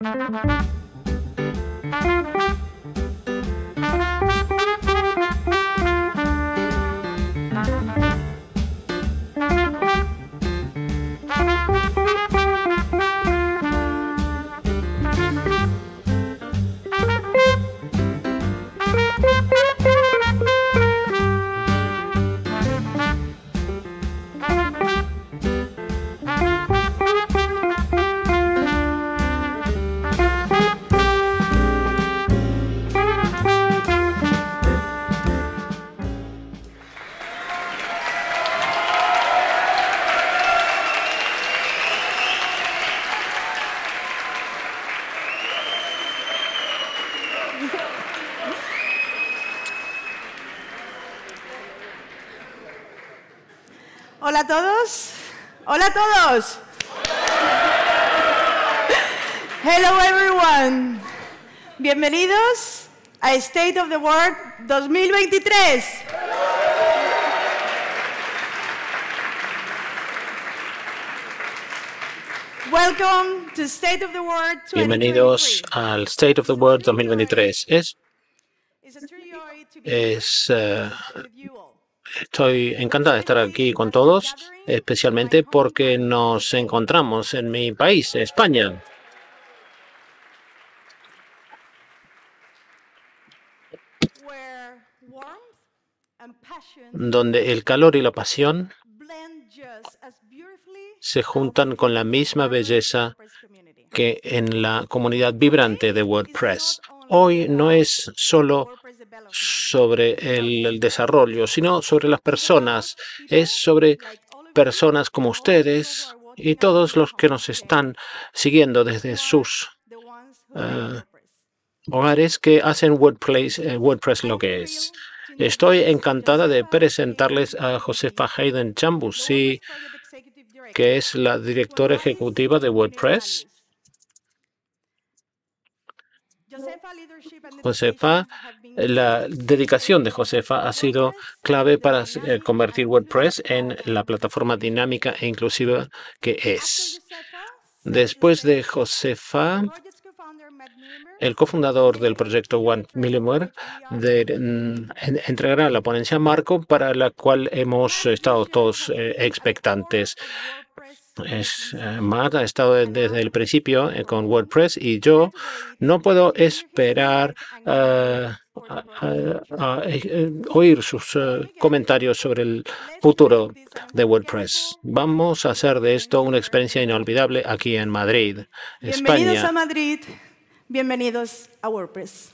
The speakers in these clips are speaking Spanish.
Thank you. Hello everyone. Bienvenidos a State of the World 2023. Welcome to State of the World 2023. Bienvenidos al State of the World 2023. Es, es Estoy encantada de estar aquí con todos, especialmente porque nos encontramos en mi país, España. donde el calor y la pasión se juntan con la misma belleza que en la comunidad vibrante de WordPress. Hoy no es solo sobre el, desarrollo, sino sobre las personas. Es sobre personas como ustedes y todos los que nos están siguiendo desde sus eh, hogares que hacen WordPress, eh, WordPress lo que es. Estoy encantada de presentarles a Josefa Hayden Chambusi, que es la directora ejecutiva de WordPress. Josefa la dedicación de Josefa ha sido clave para eh, convertir WordPress en la plataforma dinámica e inclusiva que es. Después de Josefa, el cofundador del proyecto One Millimeter mm, entregará la ponencia Marco para la cual hemos estado todos eh, expectantes. Es, eh, ha estado desde el principio con WordPress y yo no puedo esperar a, eh, oír sus eh, comentarios sobre el futuro de WordPress. Vamos a hacer de esto una experiencia inolvidable aquí en Madrid, España. Bienvenidos a Madrid, bienvenidos a WordPress.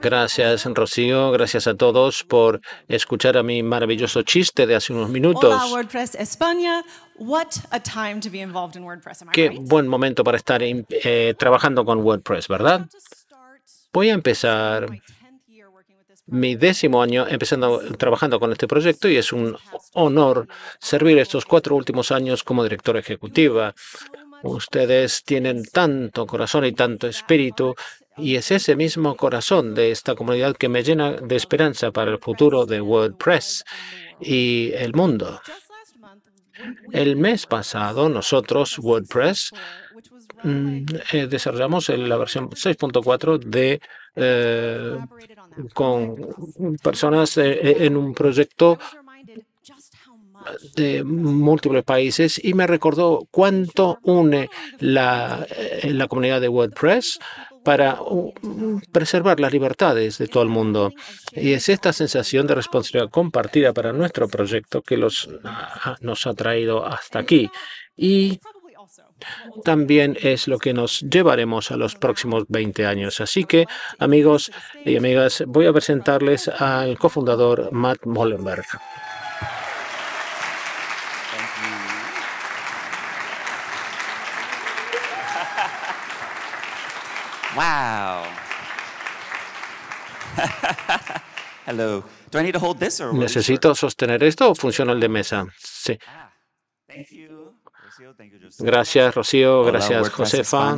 Gracias, Rocío. Gracias a todos por escuchar a mi maravilloso chiste de hace unos minutos. Qué buen momento para estar eh, trabajando con WordPress, ¿verdad? Voy a empezar mi décimo año empezando trabajando con este proyecto y es un honor servir estos cuatro últimos años como directora ejecutiva. Ustedes tienen tanto corazón y tanto espíritu y es ese mismo corazón de esta comunidad que me llena de esperanza para el futuro de WordPress y el mundo. El mes pasado, nosotros, WordPress, mm, eh, desarrollamos la versión 6.4 de eh, con personas eh, en un proyecto de múltiples países y me recordó cuánto une la comunidad de WordPress para uh, preservar las libertades de todo el mundo. Y es esta sensación de responsabilidad compartida para nuestro proyecto que los, ah, nos ha traído hasta aquí. Y también es lo que nos llevaremos a los próximos 20 años. Así que, amigos y amigas, voy a presentarles al cofundador Matt Mollenberg. Wow. Hello. ¿Necesito sostener esto o funciona el de mesa? Sí. Ah, Gracias, Rocío. Gracias, Josefa.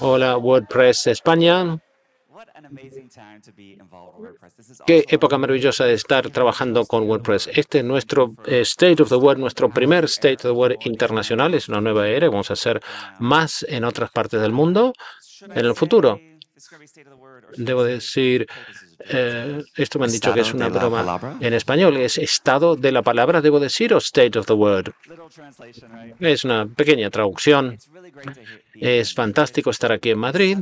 Hola, WordPress España. Qué época maravillosa de estar trabajando con WordPress. Este es nuestro eh, State of the Word, nuestro primer State of the Word internacional. Es una nueva era. Vamos a hacer más en otras partes del mundo en el futuro. Debo decir, eh, esto me han dicho que es una broma en español, es estado de la palabra, debo decir, o state of the word. Es una pequeña traducción. Es fantástico estar aquí en Madrid,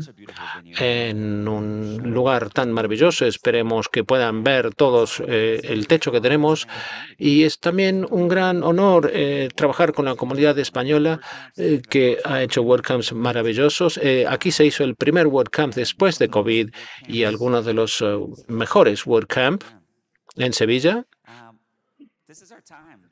en un lugar tan maravilloso. Esperemos que puedan ver todos eh, el techo que tenemos. Y es también un gran honor eh, trabajar con la comunidad española eh, que ha hecho WordCamps maravillosos. aquí se hizo el primer WordCamp después de COVID y algunos de los mejores WordCamp en Sevilla.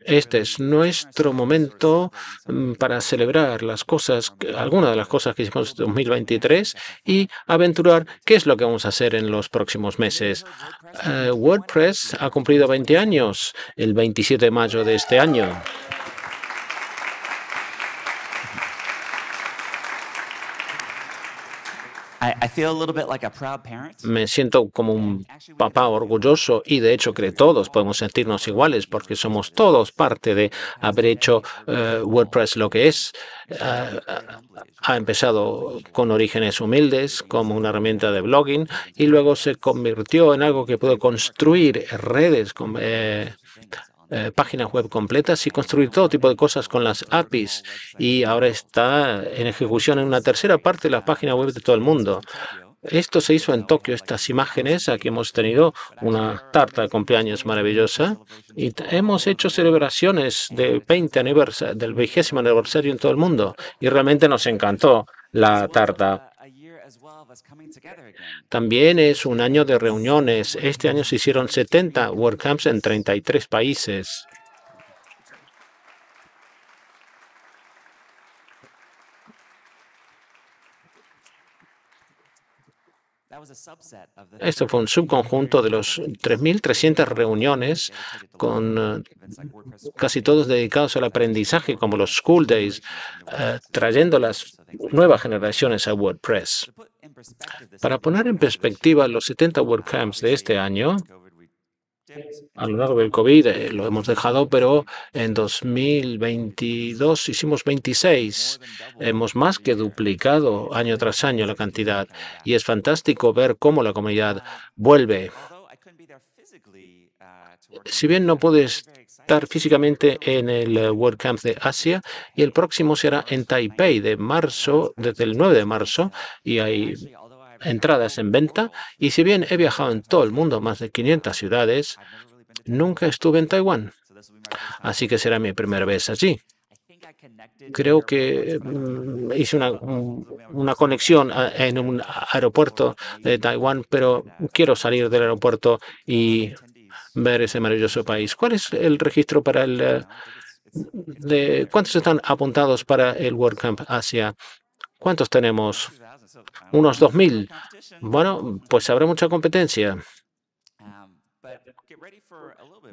Este es nuestro momento mm, para celebrar las cosas, algunas de las cosas que hicimos en 2023 y aventurar qué es lo que vamos a hacer en los próximos meses. Eh, WordPress ha cumplido 20 años el 27 de mayo de este año. Me siento como un papá orgulloso y de hecho creo que todos podemos sentirnos iguales porque somos todos parte de haber hecho eh, WordPress lo que es. Eh, ha empezado con orígenes humildes como una herramienta de blogging y luego se convirtió en algo que puede construir redes con, eh, eh, páginas web completas y construir todo tipo de cosas con las APIs. Y ahora está en ejecución en una tercera parte de las páginas web de todo el mundo. Esto se hizo en Tokio, estas imágenes. Aquí hemos tenido una tarta de cumpleaños maravillosa y hemos hecho celebraciones del 20 del vigésimo aniversario en todo el mundo. Y realmente nos encantó la tarta. También es un año de reuniones. Este año se hicieron 70 WordCamps en 33 países. Esto fue un subconjunto de los 3.300 reuniones con eh, casi todos dedicados al aprendizaje, como los School Days, eh, trayendo las nuevas generaciones a WordPress. Para poner en perspectiva los 70 WordCamps de este año, a lo largo del COVID eh, lo hemos dejado, pero en 2022 hicimos 26. Hemos más que duplicado año tras año la cantidad y es fantástico ver cómo la comunidad vuelve. Uh, si bien no puedes estar físicamente en el eh, World Camp de Asia y el próximo será en Taipei de marzo, desde el 9 de marzo, y hay entradas en venta. Y si bien he viajado en todo el mundo, más de 500 ciudades, nunca estuve en Taiwán. Así que será mi primera vez allí creo que mm, hice una, mm, conexión ah, en un aeropuerto de Taiwán, pero quiero salir del aeropuerto y ver ese maravilloso país. ¿Cuál es el registro para el... Eh, de, ¿Cuántos están apuntados para el World Camp Asia? ¿Cuántos tenemos? Unos 2.000. Bueno, pues habrá mucha competencia.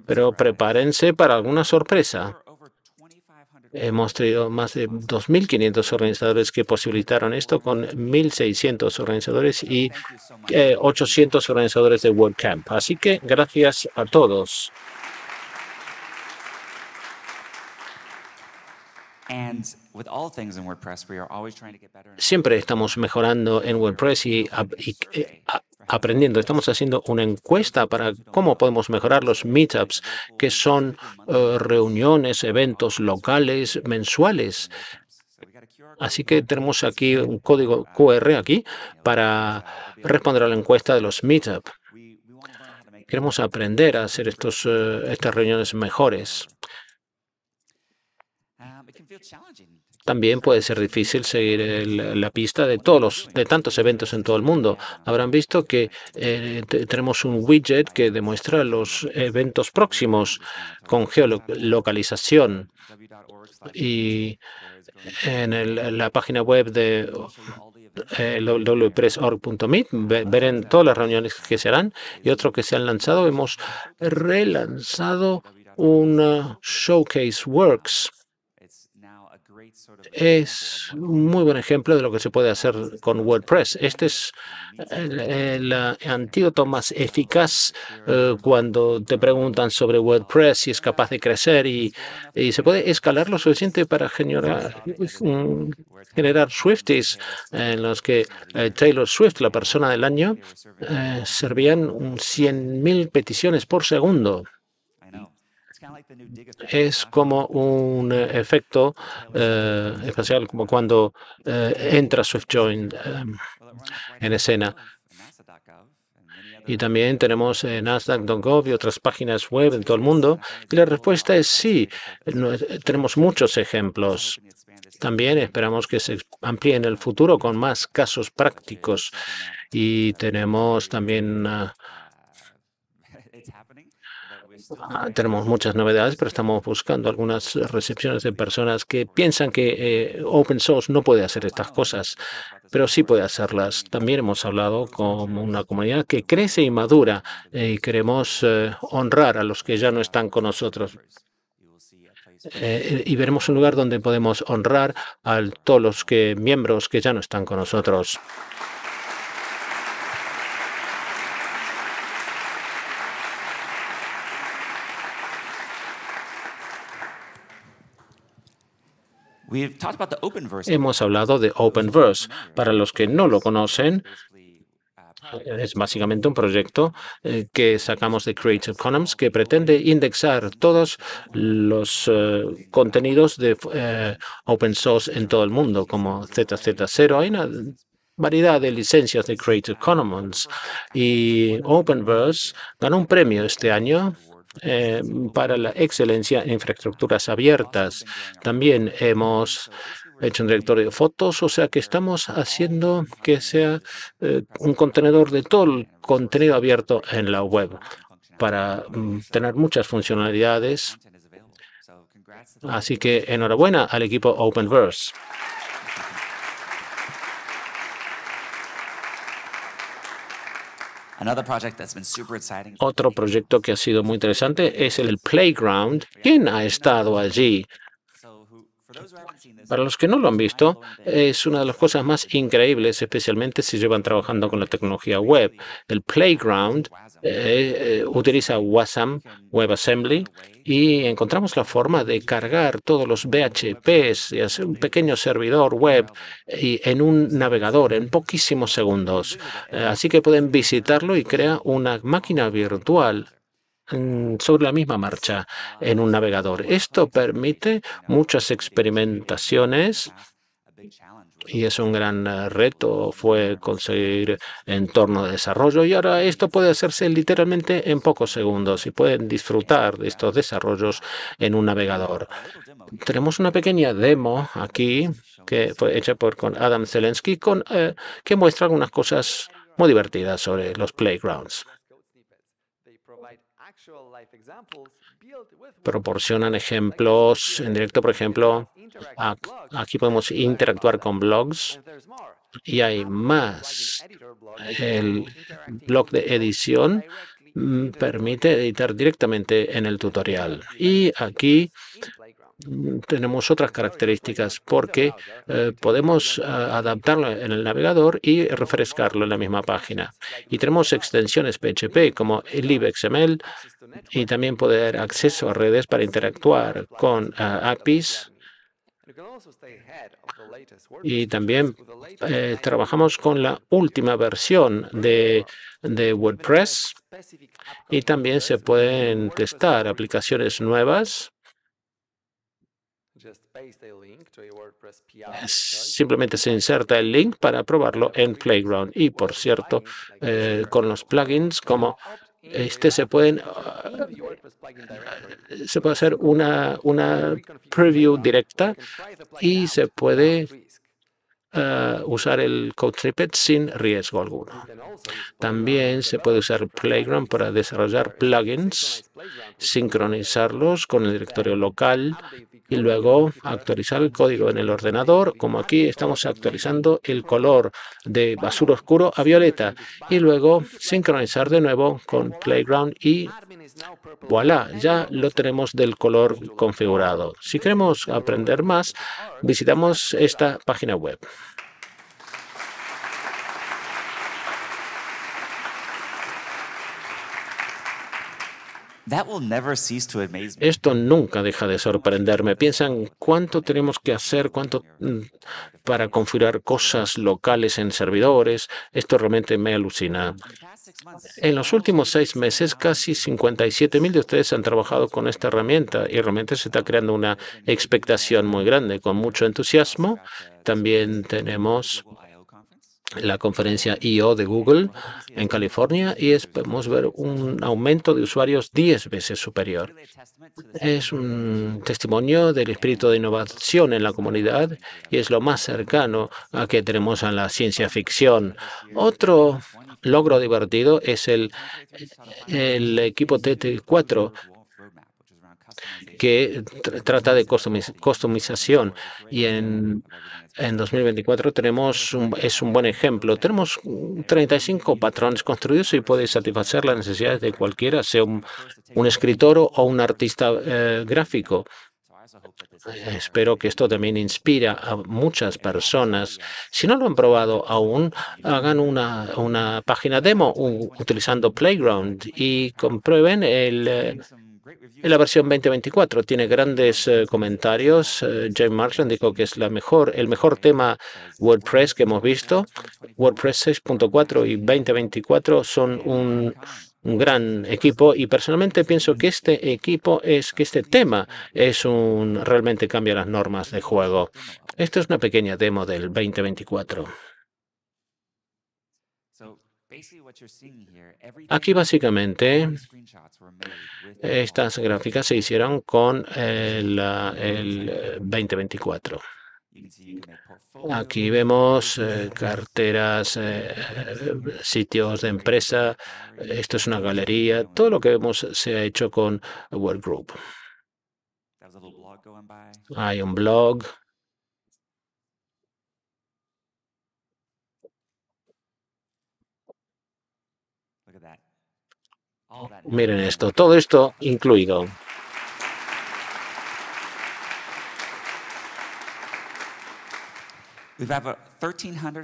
Pero prepárense para alguna sorpresa. Hemos tenido más de 2.500 organizadores que posibilitaron esto con 1.600 organizadores y 800 eh, organizadores de WordCamp. Así que gracias a todos. Siempre estamos mejorando en WordPress y, y eh, aprendiendo. Estamos haciendo una encuesta para cómo podemos mejorar los meetups, que son eh, reuniones, eventos locales, mensuales. Así que tenemos aquí un código QR aquí para responder a la encuesta de los meetups. Queremos aprender a hacer estos, eh, estas reuniones mejores también puede ser difícil seguir la pista de todos los, de tantos eventos en todo el mundo. Habrán visto que eh, tenemos un widget que demuestra los eventos próximos con geolocalización y en la página web de eh, ver verán todas las reuniones que se harán y otro que se han lanzado. Hemos relanzado un uh, showcase works es un muy buen ejemplo de lo que se puede hacer con WordPress. Este es el, antídoto más eficaz eh, cuando te preguntan sobre WordPress, si es capaz de crecer y, se puede escalar lo suficiente para generar, Swifties en los que eh, Taylor Swift, la persona del año, eh, servían 100.000 peticiones por segundo es como un eh, efecto eh, especial espacial, como cuando eh, entra SwiftJoin Joint en escena. Y también tenemos Nasdaq.gov y otras páginas web en todo el mundo. Y la respuesta es sí. Tenemos muchos ejemplos. También esperamos que se amplíe en el futuro con más casos prácticos. Y tenemos también... Ah, tenemos muchas novedades, pero estamos buscando algunas recepciones de personas que piensan que eh, open source no puede hacer estas cosas, pero sí puede hacerlas. También hemos hablado con una comunidad que crece y madura eh, y queremos eh, honrar a los que ya no están con nosotros. y veremos un lugar donde podemos honrar a todos los miembros que ya no están con nosotros. Hemos hablado de Openverse. Para los que no lo conocen, es básicamente un proyecto eh, que sacamos de Creative Commons que pretende indexar todos los eh, contenidos de eh, open source en todo el mundo, como ZZ0. Hay una variedad de licencias de Creative Commons y Openverse ganó un premio este año Em, para la excelencia en infraestructuras abiertas. También hemos hecho un directorio de fotos, o sea que estamos haciendo que sea eh, un contenedor de todo el contenido abierto en la web para mm, tener muchas funcionalidades. Así que enhorabuena al equipo Openverse. Otro proyecto que ha sido muy interesante es el Playground. ¿Quién ha estado allí? Para los que no lo han visto, es una de las cosas más increíbles, especialmente si llevan trabajando con la tecnología web. El Playground eh, eh, utiliza WASM, WebAssembly, y encontramos la forma de cargar todos los VHPs y hacer un pequeño servidor web y en un navegador en poquísimos segundos. Eh, así que pueden visitarlo y crea una máquina virtual Mm, sobre la misma marcha en un navegador. Esto permite muchas experimentaciones y es un gran eh, reto fue conseguir entorno de desarrollo y ahora esto puede hacerse literalmente en pocos segundos y pueden disfrutar de estos desarrollos en un navegador. Tenemos una pequeña demo aquí que fue hecha por con Adam Zelensky eh, que muestra algunas cosas muy divertidas sobre los playgrounds proporcionan ejemplos en directo, por ejemplo, aquí podemos interactuar con blogs y hay más. El blog de edición mm, permite editar directamente en el tutorial. Y aquí tenemos otras características porque eh, podemos eh, adaptarlo en el navegador y refrescarlo en la misma página. Y tenemos extensiones PHP como libxml y también poder acceso a redes para interactuar con eh, APIs y también trabajamos con la última versión de, de, WordPress y también se pueden testar aplicaciones nuevas eh, simplemente se inserta el link para probarlo en Playground. Y por cierto, eh, con los plugins como este se pueden ah, eh, se puede hacer una, una preview directa y se puede ah, usar el Trippet sin riesgo alguno. También se puede usar Playground para desarrollar plugins, sincronizarlos con el directorio local y luego actualizar el código en el ordenador, como aquí estamos actualizando el color de basura oscuro a violeta y luego sincronizar de nuevo con Playground y voilà, ya lo tenemos del color configurado. Si queremos aprender más, visitamos esta página web. Esto nunca deja de sorprenderme. Piensan cuánto tenemos que hacer, cuánto mm, para configurar cosas locales en servidores. Esto realmente me alucina. En los últimos seis meses, casi 57.000 de ustedes han trabajado con esta herramienta y realmente se está creando una expectación muy grande, con mucho entusiasmo. También tenemos la conferencia I.O. de Google en California y podemos ver un aumento de usuarios 10 veces superior. Es un testimonio del espíritu de innovación en la comunidad y es lo más cercano a que tenemos a la ciencia ficción. Otro logro divertido es el, el equipo TT4 que trata de costumización y en, en 2024 tenemos un, es un buen ejemplo. Tenemos 35 patrones construidos y puede satisfacer las necesidades de cualquiera, sea un, escritor o un artista eh, gráfico. Espero que esto también inspira a muchas personas. Si no lo han probado aún, hagan una, una página demo utilizando Playground y comprueben el, eh, en la versión 2024 tiene grandes eh, comentarios. Eh, James Marshall dijo que es la mejor, el mejor tema WordPress que hemos visto. WordPress 6.4 y 2024 son un, gran equipo y personalmente pienso que este equipo es que este tema es un realmente cambia las normas de juego. Esto es una pequeña demo del 2024. Mm. Aquí básicamente estas gráficas se hicieron con el, 2024. Eh, Aquí vemos eh, carteras, eh, sitios de empresa, esto es una galería, todo lo que vemos se ha hecho con Workgroup. Hay un blog Miren esto, todo esto incluido.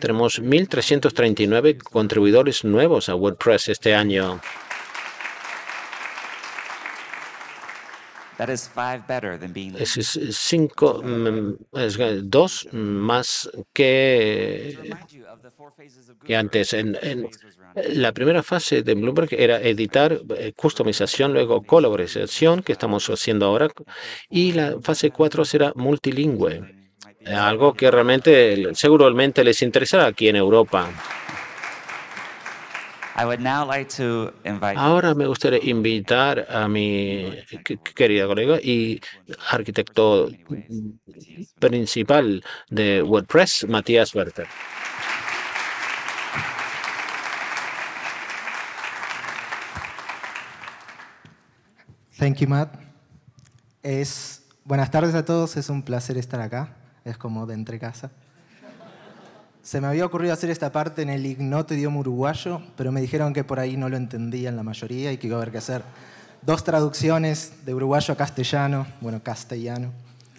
Tenemos 1.339 contribuidores nuevos a WordPress este año. Es, cinco, mm, dos más que, antes. En, la primera fase de Bloomberg era editar, eh, customización, luego colaboración, que estamos haciendo ahora, y la fase cuatro será multilingüe, algo que realmente seguramente les interesará aquí en Europa. Ahora me gustaría invitar a mi querido colega y arquitecto principal de WordPress, Matías Werther. Thank you, Matt. Es, buenas tardes a todos, es un placer estar acá, es como de entre casa. Se me había ocurrido hacer esta parte en el ignoto idioma uruguayo, pero me dijeron que por ahí no lo entendían la mayoría y que iba a haber que hacer dos traducciones de uruguayo a castellano, bueno, castellano,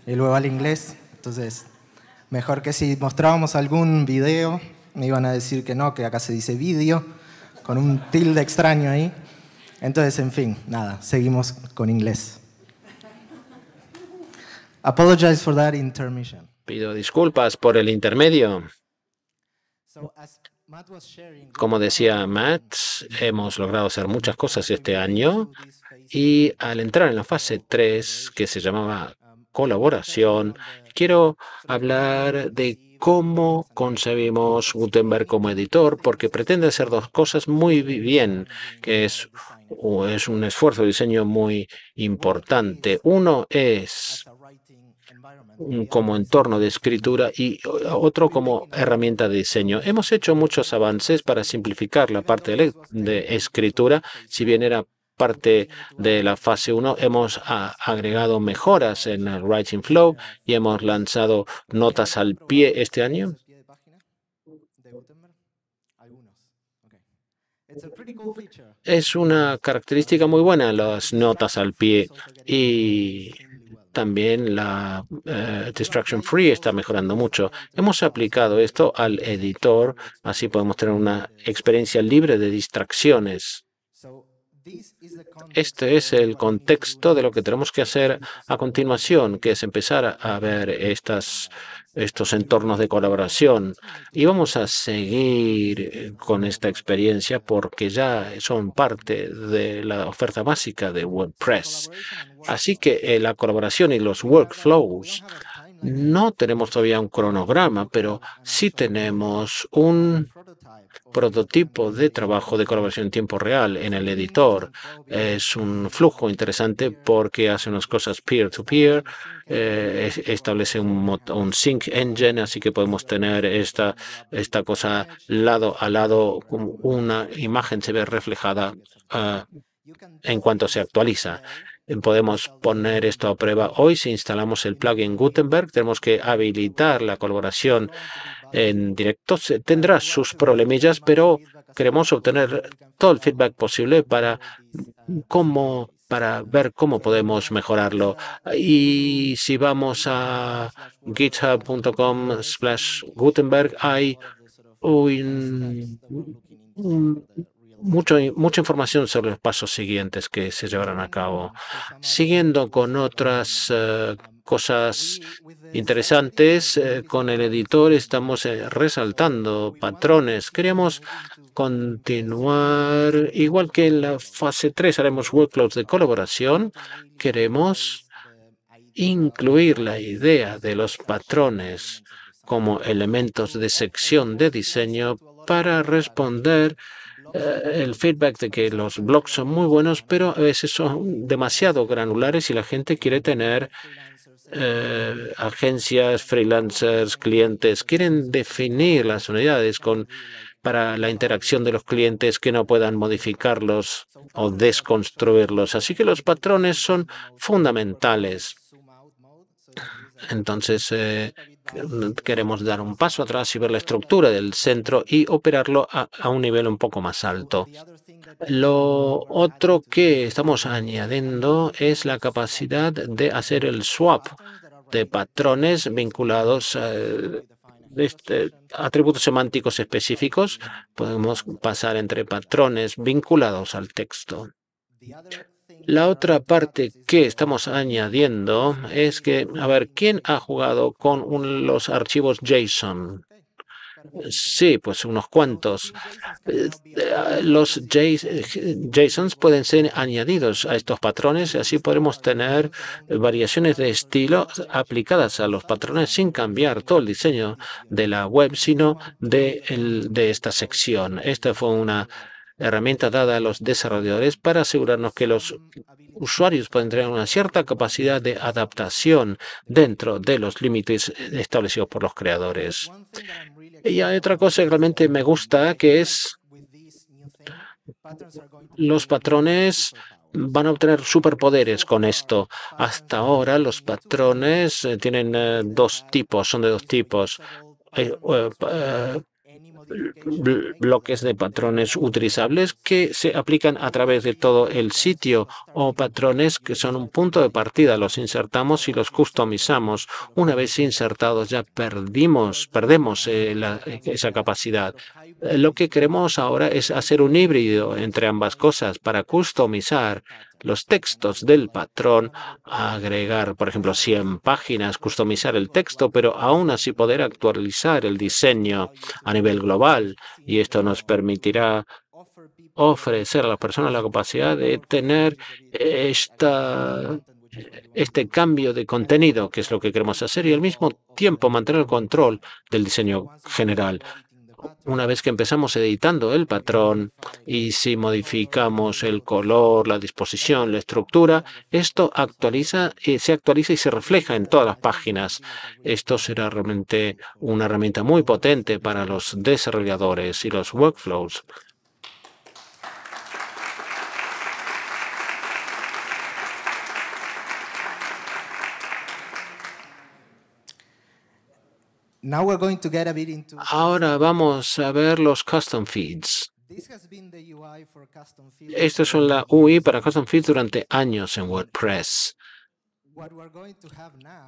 y luego al inglés. Entonces, mejor que si mostrábamos algún video, me iban a decir que no, que acá se dice vídeo, con un tilde extraño ahí. Entonces, en fin, nada, seguimos con inglés. Apologize for that intermission. Pido disculpas por el intermedio. Como decía Matt, hemos logrado hacer muchas cosas este um, año y al entrar en la fase 3, que se llamaba um, colaboración, quiero hablar de cómo concebimos Gutenberg como editor, porque pretende hacer dos cosas muy bien, que es, es un esfuerzo de diseño muy importante. Uno es Mm, como entorno de escritura y eh, otro como herramienta de diseño. Hemos hecho muchos avances para simplificar la parte de escritura, si bien era parte de la fase 1 hemos ah, agregado mejoras en el Writing Flow y hemos lanzado notas al pie este año. Es una característica muy buena las notas al pie y también la eh, Distraction Free está mejorando mucho. Hemos aplicado esto al editor, así podemos tener una experiencia libre de distracciones. Este es el contexto de lo que tenemos que hacer a continuación, que es empezar a ver estos entornos de colaboración. Y vamos a seguir eh, con esta experiencia porque ya son parte de la oferta básica de WordPress. Así que eh, la colaboración y los workflows, no tenemos todavía un cronograma, pero sí tenemos un prototipo de trabajo de colaboración en tiempo real en el editor. Es un flujo interesante porque hace unas cosas peer-to-peer, eh, establece un, sync engine, así que podemos tener esta, esta cosa lado a lado, una imagen se ve reflejada ah, en cuanto se actualiza podemos poner esto a prueba hoy. Si instalamos el plugin Gutenberg, tenemos que habilitar la colaboración en directo. Tendrá sus problemillas, pero queremos obtener todo el feedback posible para para ver cómo podemos mejorarlo. Y si vamos a github.com slash Gutenberg, hay un mucha información sobre los pasos siguientes que se llevarán a cabo. Siguiendo con otras eh, cosas interesantes, eh, con el editor estamos eh, resaltando patrones. Queremos continuar, igual que en la fase 3 haremos workloads de colaboración, queremos incluir la idea de los patrones como elementos de sección de diseño para responder eh, el feedback de que los blogs son muy buenos, pero a veces son demasiado granulares y la gente quiere tener eh, agencias, freelancers, clientes. Quieren definir las unidades con, para la interacción de los clientes que no puedan modificarlos o desconstruirlos. Así que los patrones son fundamentales. Entonces, eh, queremos dar un paso atrás y ver la estructura del centro y operarlo a, un nivel un poco más alto. Lo otro que estamos añadiendo es la capacidad de hacer el swap de patrones vinculados a, eh, este, atributos semánticos específicos. Podemos pasar entre patrones vinculados al texto. La otra parte que estamos añadiendo es que, a ver, ¿quién ha jugado con los archivos JSON? Sí, pues unos cuantos. Eh, los JSONs pueden ser añadidos a estos patrones y así podremos tener variaciones de estilo aplicadas a los patrones sin cambiar todo el diseño de la web, sino de, de esta sección. Esta fue una herramienta dada a los desarrolladores para asegurarnos que los usuarios pueden tener una cierta capacidad de adaptación dentro de los límites establecidos por los creadores. Y hay otra cosa que realmente me gusta, que es los patrones van a obtener superpoderes con esto. Hasta ahora los patrones eh, tienen eh, dos tipos, son de dos tipos. Eh, bloques de patrones utilizables que se aplican a través de todo el sitio o patrones que son un punto de partida. Los insertamos y los customizamos. Una vez insertados ya perdimos, perdemos eh, esa capacidad. Lo que queremos ahora es hacer un híbrido entre ambas cosas para customizar los textos del patrón, agregar, por ejemplo, 100 páginas, customizar el texto, pero aún así poder actualizar el diseño a nivel global. Y esto nos permitirá ofrecer a las personas la capacidad de tener esta este cambio de contenido, que es lo que queremos hacer, y al mismo tiempo mantener el control del diseño general una vez que empezamos editando el patrón y si modificamos el color, la disposición, la estructura, esto actualiza, se actualiza y se refleja en todas las páginas. Esto será realmente una herramienta muy potente para los desarrolladores y los workflows. Ahora vamos a ver los custom feeds. Esta es la UI para custom feeds durante años en WordPress.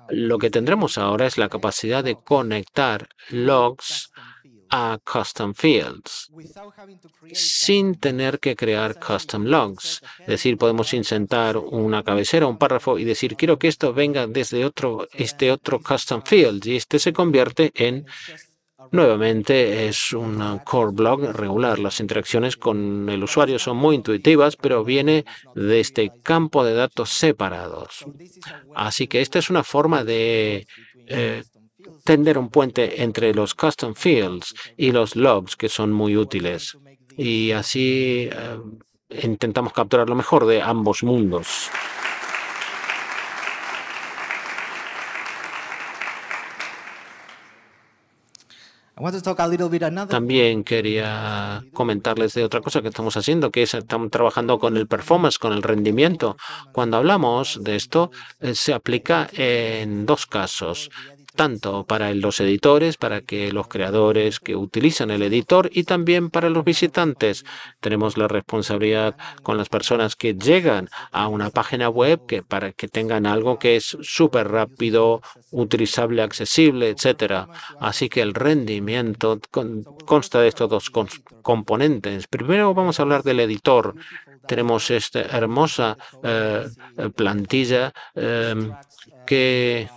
Lo que tendremos ahora es la capacidad de conectar logs a custom fields sin tener que crear custom logs. Es decir, podemos insertar una cabecera, un párrafo y decir, quiero que esto venga desde otro, este otro custom field y este se convierte en Nuevamente es un core blog regular. Las interacciones con el usuario son muy intuitivas, pero viene de este campo de datos separados. Así que esta es una forma de eh, tender un puente entre los custom fields y los logs, que son muy útiles. Y así eh, intentamos capturar lo mejor de ambos mundos. También quería comentarles de otra cosa que estamos haciendo, que es estamos trabajando con el performance, con el rendimiento. Cuando hablamos de esto, eh, se aplica en dos casos tanto para los editores, para que los creadores que utilizan el editor y también para los visitantes. Tenemos la responsabilidad con las personas que llegan a una página web que para que tengan algo que es súper rápido, utilizable, accesible, etcétera. Así que el rendimiento consta de estos dos componentes. Primero vamos a hablar del editor. Tenemos esta hermosa eh, plantilla eh, que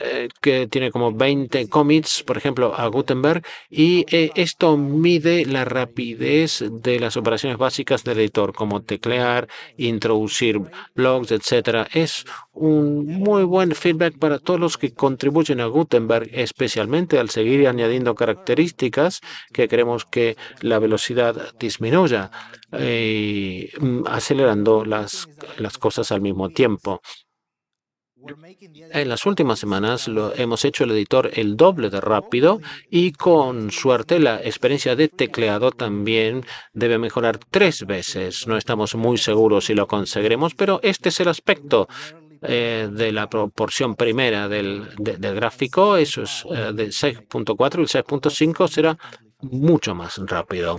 eh, que tiene como 20 commits, por ejemplo, a Gutenberg, y eh, esto mide la rapidez de las operaciones básicas del editor, como teclear, introducir blogs, etcétera. Es un muy buen feedback para todos los que contribuyen a Gutenberg, especialmente al seguir añadiendo características que queremos que la velocidad disminuya, eh, mm, acelerando las cosas al mismo tiempo. En las últimas semanas lo hemos hecho el editor el doble de rápido y con suerte la experiencia de tecleado también debe mejorar tres veces. No estamos muy seguros si lo conseguiremos, pero este es el aspecto eh, de la proporción primera del, gráfico. Eso es eh, de 6.4 y 6.5 será mucho más rápido.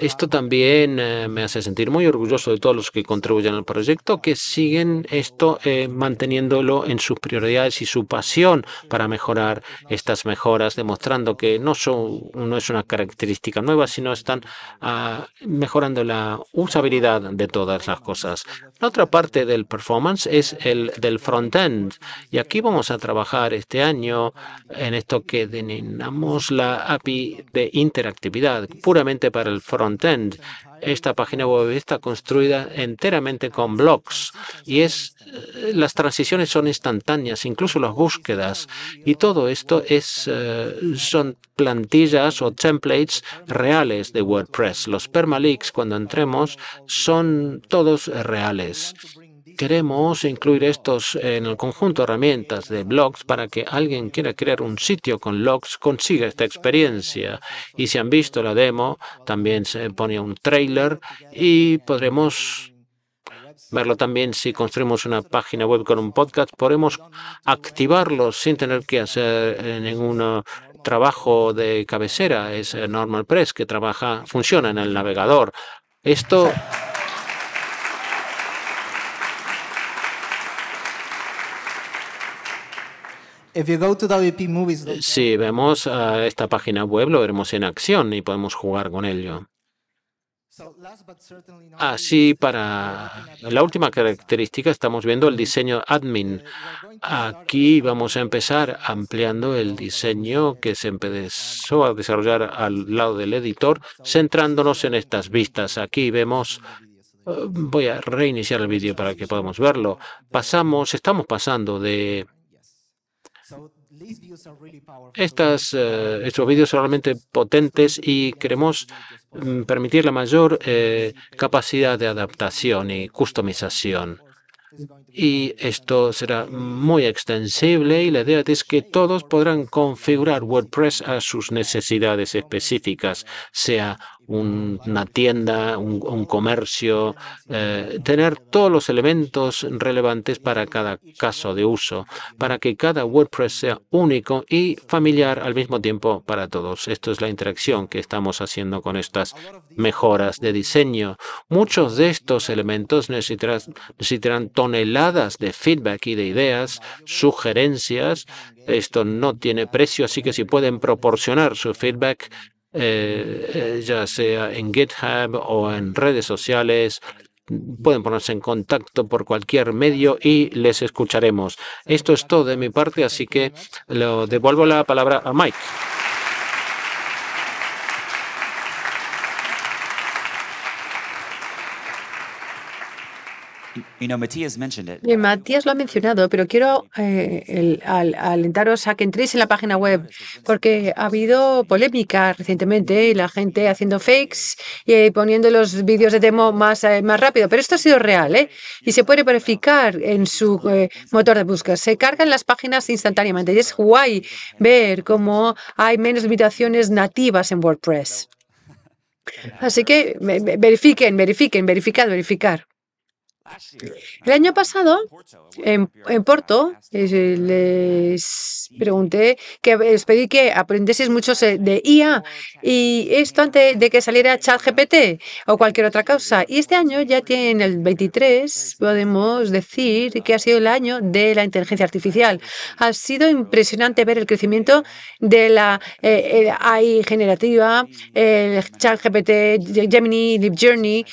Esto también eh, me hace sentir muy orgulloso de todos los que contribuyen al proyecto, que siguen esto eh, manteniéndolo en sus prioridades y su pasión para mejorar estas mejoras, demostrando que no, son, no es una característica nueva, sino están ah, mejorando la usabilidad de todas las cosas. La otra parte del performance es el del front-end. Y aquí vamos a trabajar este año en esto que denominamos la API de Internet actividad puramente para el frontend. Esta página web está construida enteramente con blogs y es eh, las transiciones son instantáneas, incluso las búsquedas y todo esto es eh, son plantillas o templates reales de WordPress. Los permalinks cuando entremos son todos reales queremos incluir estos en el conjunto de herramientas de blogs para que alguien quiera crear un sitio con logs consiga esta experiencia. Y si han visto la demo, también se pone un trailer y podremos verlo también si construimos una página web con un podcast. podremos activarlo sin tener que hacer eh, ningún trabajo de cabecera es Normal Press que trabaja, funciona en el navegador. Esto Si vemos ah, esta página web, lo veremos en acción y podemos jugar con ello. Así, ah, para la última característica, estamos viendo el diseño admin. Eh, Aquí vamos a empezar ampliando el diseño que se empezó a desarrollar al lado del editor, centrándonos en estas vistas. Aquí vemos eh, Voy a reiniciar el vídeo para que podamos verlo. Pasamos, estamos pasando de estas, eh, estos vídeos son realmente potentes y queremos mm, permitir la mayor eh, capacidad de adaptación y customización. Y esto será muy extensible y la idea es que todos podrán configurar WordPress a sus necesidades específicas, sea una tienda, un, comercio, eh, tener todos los elementos relevantes para cada caso de uso, para que cada WordPress sea único y familiar al mismo tiempo para todos. Esto es la interacción que estamos haciendo con estas mejoras de diseño. Muchos de estos elementos necesitarán toneladas de feedback y de ideas, sugerencias. Esto no tiene precio, así que si pueden proporcionar su feedback, eh, eh, ya sea en GitHub o en redes sociales. Pueden ponerse en contacto por cualquier medio y les escucharemos. Esto es todo de mi parte, así que lo devuelvo la palabra a Mike. Matías lo ha mencionado, pero quiero eh, alentaros a que entréis en la página web, porque ha habido polémica recientemente y la gente haciendo fakes y eh, poniendo los vídeos de demo más, eh, más rápido. Pero esto ha sido real ¿eh? y se puede verificar en su motor de búsqueda. Se cargan las páginas instantáneamente y es guay ver cómo hay menos limitaciones nativas en WordPress. Así que verifiquen, verifiquen, verificad, verificar. El año pasado, en, Porto, les pregunté, que les pedí que aprendiesen mucho eh, de IA y esto antes de que saliera ChatGPT o cualquier otra causa. Y este año, ya tiene el 23, podemos decir que ha sido el año de la inteligencia artificial. Ha sido impresionante ver el crecimiento de la eh, eh, AI generativa, el ChatGPT, Gemini, Deep Journey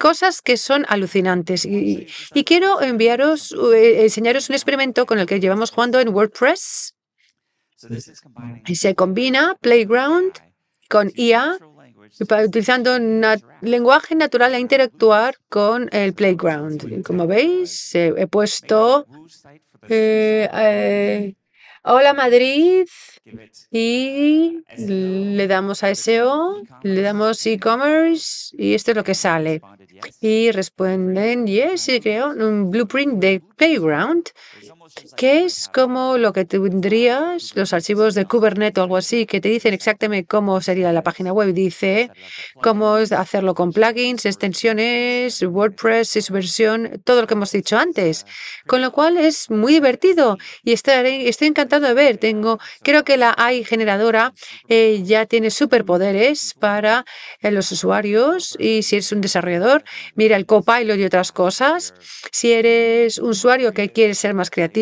cosas que son alucinantes. Y, quiero enviaros, eh, enseñaros un experimento con el que llevamos jugando en WordPress. Se combina Playground con IA, utilizando un lenguaje natural a interactuar con el Playground. Como veis, eh, he puesto Hola Madrid. Y le damos a SEO, le damos e-commerce y esto es lo que sale. Y responden, yes, y creo un blueprint de Playground que es como lo que tendrías los archivos de Kubernetes o algo así, que te dicen exactamente cómo sería la página web. Dice cómo hacerlo con plugins, extensiones, WordPress y su versión, todo lo que hemos dicho antes. Con lo cual es muy divertido y estaré, estoy encantado de ver. Tengo, creo que la AI generadora eh, ya tiene superpoderes para eh, los usuarios y si eres un desarrollador, mira el copilot y otras cosas. Si eres un usuario que quiere ser más creativo,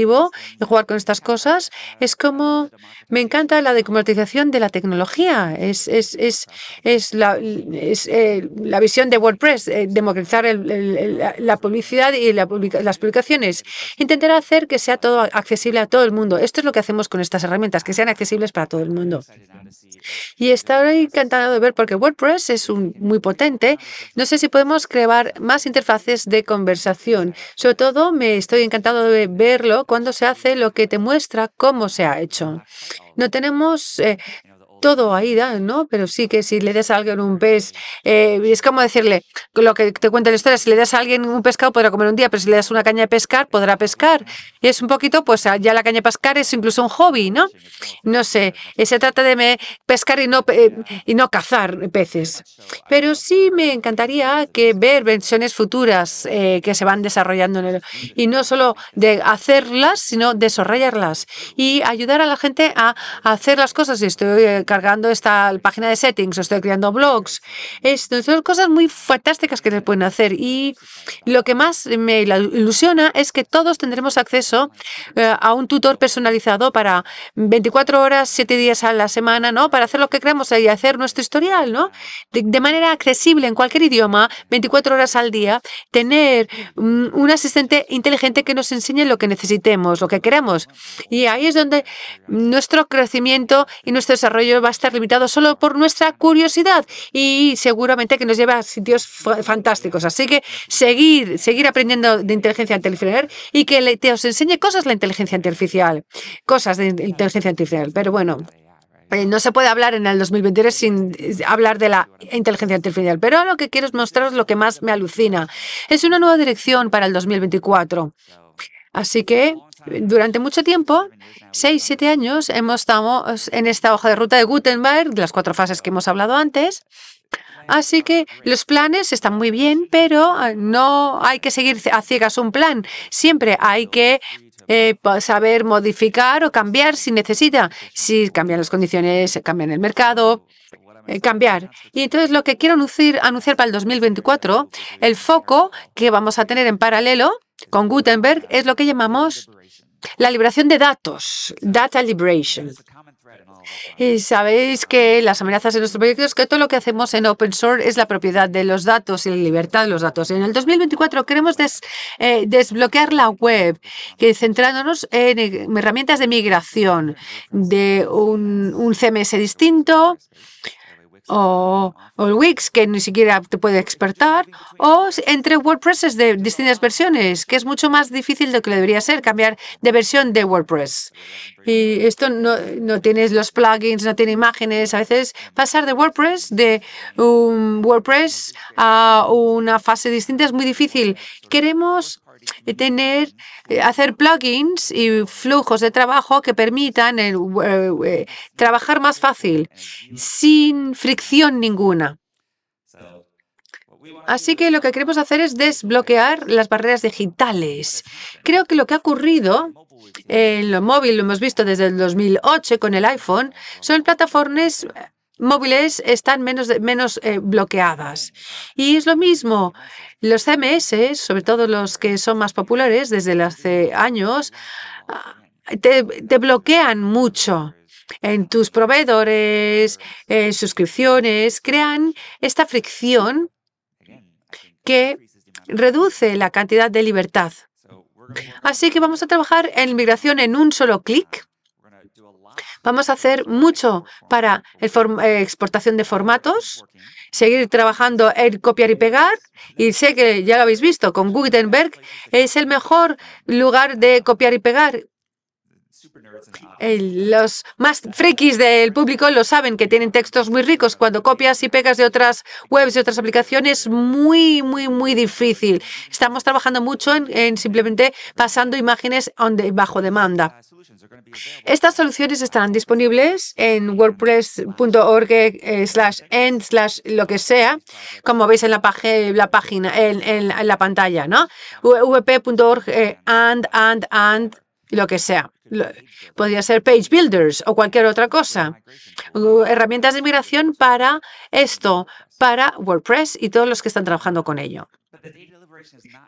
y jugar con estas cosas. Es como, me encanta la democratización de la tecnología. Es, es, es, es la, eh, visión de WordPress, eh, democratizar la, publicidad y las publicaciones. Intentar hacer que sea todo accesible a todo el mundo. Esto es lo que hacemos con estas herramientas, que sean accesibles para todo el mundo. Y estaré encantado de ver porque WordPress es muy potente. No sé si podemos crear más interfaces de conversación. Sobre todo me estoy encantado de verlo cuando se hace lo que te muestra cómo se ha hecho. No tenemos eh, todo ahí, ¿no? Pero sí que si le das a alguien un pez, eh, es como decirle, lo que te cuenta la historia, si le das a alguien un pescado podrá comer un día, pero si le das una caña de pescar podrá pescar. Y es un poquito, pues ya la caña de pescar es incluso un hobby, ¿no? No sé, se trata de pescar y no, y no cazar peces. Pero sí me encantaría que ver versiones futuras eh, que se van desarrollando en el, y no solo de hacerlas, sino desarrollarlas y ayudar a la gente a, hacer las cosas. Y estoy eh, cargando esta página de settings o estoy creando blogs. Esto, son cosas muy fantásticas que se pueden hacer. Y lo que más me ilusiona es que todos tendremos acceso eh, a un tutor personalizado para 24 horas, 7 días a la semana, ¿no? Para hacer lo que queramos y hacer nuestro historial, ¿no? De, manera accesible en cualquier idioma, 24 horas al día, tener mm, un asistente inteligente que nos enseñe lo que necesitemos, lo que queremos Y ahí es donde nuestro crecimiento y nuestro desarrollo va a estar limitado solo por nuestra curiosidad y seguramente que nos lleva a sitios fantásticos. Así que seguir, seguir aprendiendo de inteligencia artificial y que te os enseñe cosas la inteligencia artificial, cosas de inteligencia artificial. Pero bueno, eh, no se puede hablar en el 2023 sin eh, hablar de la inteligencia artificial, pero lo que quiero es mostraros lo que más me alucina. Es una nueva dirección para el 2024. Así que durante mucho tiempo, seis, siete años, hemos estado en esta hoja de ruta de Gutenberg, las cuatro fases que hemos hablado antes. Así que los planes están muy bien, pero ah, no hay que seguir a ciegas un plan. Siempre hay que eh, saber modificar o cambiar si necesita. Si cambian las condiciones, eh, cambian el mercado, eh, cambiar. Y entonces lo que quiero anunciar, anunciar para el 2024, el foco que vamos a tener en paralelo con Gutenberg es lo que llamamos la liberación de datos, data liberation. Y sabéis que las amenazas en nuestro proyecto es que todo lo que hacemos en open source es la propiedad de los datos y la libertad de los datos. En el 2024 queremos eh, desbloquear la web, que centrándonos en eh, herramientas de migración, de un CMS distinto, o, el Wix, que ni siquiera te puede expertar, o entre WordPresses de distintas versiones, que es mucho más difícil de lo que debería ser cambiar de versión de WordPress. Y esto no, no tienes los plugins, no tiene imágenes. A veces pasar de WordPress, de un WordPress a una fase distinta es muy difícil. Queremos tener, eh, hacer plugins y flujos de trabajo que permitan eh, eh, trabajar más fácil, sin fricción ninguna. Así que lo que queremos hacer es desbloquear las barreras digitales. Creo que lo que ha ocurrido en lo móvil, lo hemos visto desde el 2008 con el iPhone, son plataformas móviles están menos, menos eh, bloqueadas. Y es lo mismo, los CMS, sobre todo los que son más populares desde hace años, ah, te, te bloquean mucho en tus proveedores, en suscripciones, crean esta fricción que reduce la cantidad de libertad. Así que vamos a trabajar en migración en un solo clic Vamos a hacer mucho para eh, exportación de formatos, seguir trabajando en copiar y pegar. Y sé que ya lo habéis visto, con Gutenberg es el mejor lugar de copiar y pegar los más frikis del público lo saben, que tienen textos muy ricos. Cuando copias y pegas de otras webs y otras aplicaciones, muy, muy, muy difícil. Estamos trabajando mucho en, simplemente pasando imágenes bajo demanda. Uh, Estas soluciones estarán disponibles en wordpress.org eh, slash end slash lo que sea, como veis en la, página, en, la pantalla, ¿no? WP.org, eh, and, and, and, lo que sea podría ser Page Builders o cualquier otra cosa. Herramientas de migración para esto, para WordPress y todos los que están trabajando con ello.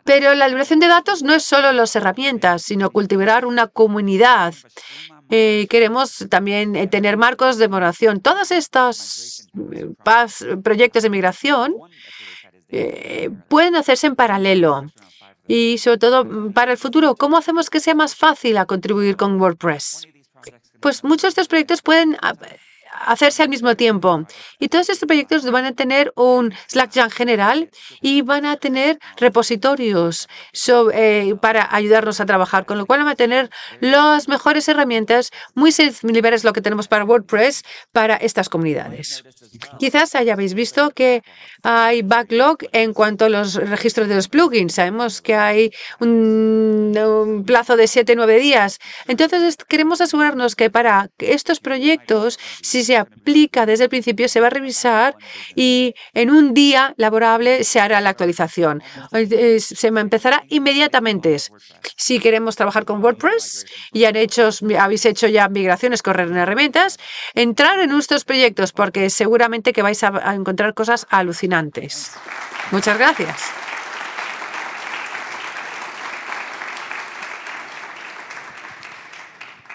Pero la liberación de datos no es solo las herramientas, sino cultivar una comunidad. Eh, queremos también eh, tener marcos de moración. Todos estos eh, proyectos de migración pueden hacerse en paralelo y sobre todo mm, para el futuro, ¿cómo hacemos que sea más fácil a contribuir con WordPress? Pues muchos de estos proyectos pueden ah, hacerse al mismo tiempo. Y todos estos proyectos van a tener un Jam general y van a tener repositorios eh, para ayudarnos a trabajar, con lo cual van a tener las mejores herramientas muy similares a lo que tenemos para WordPress para estas comunidades. Quizás hayáis visto que hay backlog en cuanto a los registros de los plugins. Sabemos que hay un, plazo de 7-9 días. Entonces queremos asegurarnos que para estos proyectos, si se se aplica desde el principio se va a revisar y en un día laborable se hará la actualización. Eh, se empezará inmediatamente. Si queremos trabajar con WordPress y han hecho, habéis hecho ya migraciones, correr en herramientas, entrar en nuestros proyectos porque seguramente que vais a encontrar cosas alucinantes. Muchas gracias.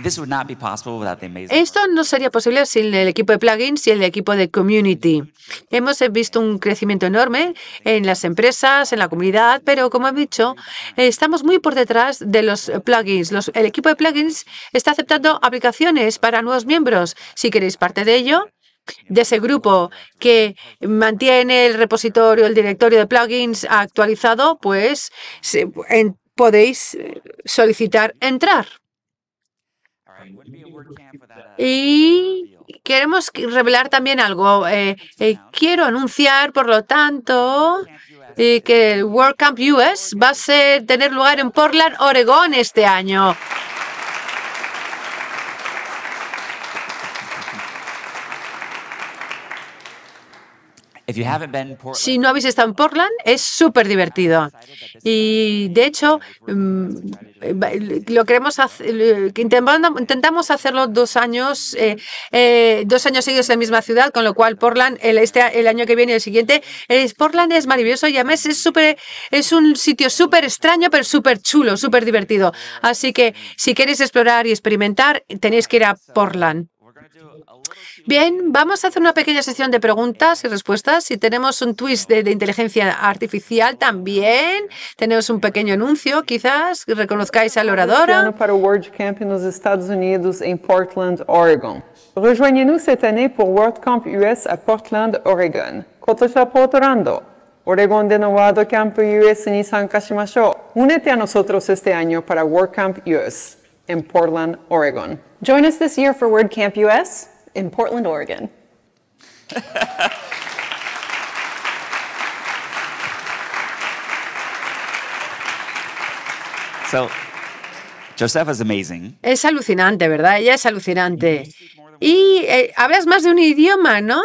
Esto no sería posible sin el equipo de plugins y el equipo de community. Hemos visto un crecimiento enorme en las empresas, en la comunidad, pero como he dicho, estamos muy por detrás de los plugins. el equipo de plugins está aceptando aplicaciones para nuevos miembros. Si queréis parte de ello, de ese grupo que mantiene el repositorio, el directorio de plugins actualizado, pues podéis eh, solicitar entrar. Uh, y queremos revelar también algo. Eh, eh, quiero anunciar, por lo tanto, eh, que el World Camp US va a tener lugar en Portland, Oregón, este año. Si no habéis estado en Portland, es súper divertido. Y de hecho, mm, lo queremos hacer, intentamos hacerlo dos años, eh, eh, dos años seguidos en la misma ciudad, con lo cual Portland, el, este, el año que viene y el siguiente, es, Portland es maravilloso y además es, súper es un sitio súper extraño, pero súper chulo, súper divertido. Así que si queréis explorar y experimentar, tenéis que ir a Portland. Bien, vamos a hacer una pequeña sesión de preguntas y respuestas. Si tenemos un twist de, de, inteligencia artificial también, tenemos un pequeño anuncio, quizás reconozcáis al orador. para WordCamp en los Estados Unidos, en Portland, Oregon. Rejoignez-nous cette année pour Camp US à Portland, Oregon. Oregon Camp US Únete a nosotros este año para Camp US en Portland, Oregon. Join us this year for WordCamp US in Portland, Oregon. so, Joseph is amazing. Es alucinante, ¿verdad? Ella es alucinante. Y eh, hablas más de un idioma, ¿no?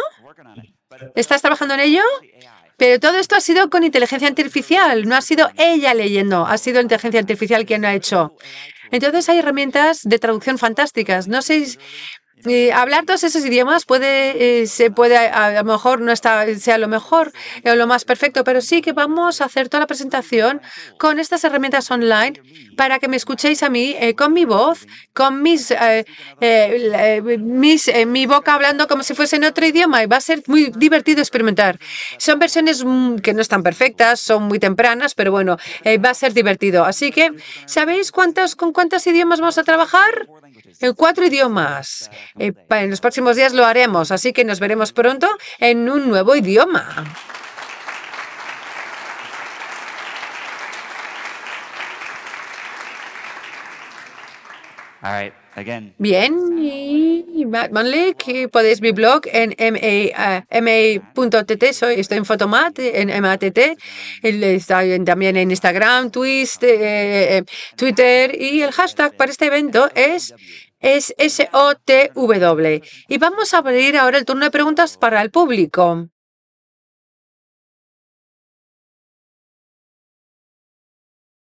¿Estás trabajando en ello? Pero todo esto ha sido con inteligencia artificial, no ha sido ella leyendo, ha sido inteligencia artificial quien lo ha hecho. Entonces hay herramientas de traducción fantásticas. No sé eh, hablar todos esos idiomas puede, eh, se puede, a, lo mejor no está, sea lo mejor o lo más perfecto, pero sí que vamos a hacer toda la presentación con estas herramientas online para que me escuchéis a mí eh, con mi voz, con mis, mis mi boca hablando como si fuese en otro idioma y va a ser muy divertido experimentar. Son versiones mm, que no están perfectas, son muy tempranas, pero bueno, va a ser divertido. Así que, ¿sabéis cuántos, con cuántos idiomas vamos a trabajar? En cuatro idiomas. Eh, en los próximos días lo haremos, así que nos veremos pronto en un nuevo idioma. Bien, y manley que podéis mi blog en ma.tt, eh, soy, estoy en Fotomat, en MATT, también en Instagram, Twist, eh, eh, Twitter y el hashtag para este evento es es w Y vamos a abrir ahora el turno de preguntas para el público.